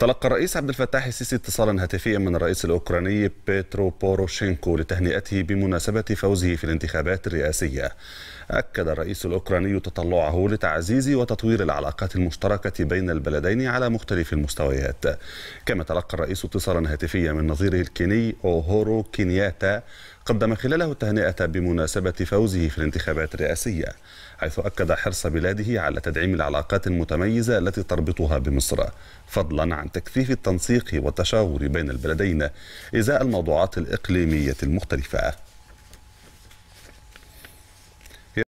تلقى الرئيس عبد الفتاح السيسي اتصالا هاتفيا من الرئيس الاوكراني بيترو بوروشينكو لتهنئته بمناسبه فوزه في الانتخابات الرئاسيه. اكد الرئيس الاوكراني تطلعه لتعزيز وتطوير العلاقات المشتركه بين البلدين على مختلف المستويات. كما تلقى الرئيس اتصالا هاتفيا من نظيره الكيني اوهورو كينياتا قدم خلاله التهنئة بمناسبة فوزه في الانتخابات الرئاسية حيث أكد حرص بلاده على تدعيم العلاقات المتميزة التي تربطها بمصر فضلا عن تكثيف التنسيق والتشاور بين البلدين إزاء الموضوعات الإقليمية المختلفة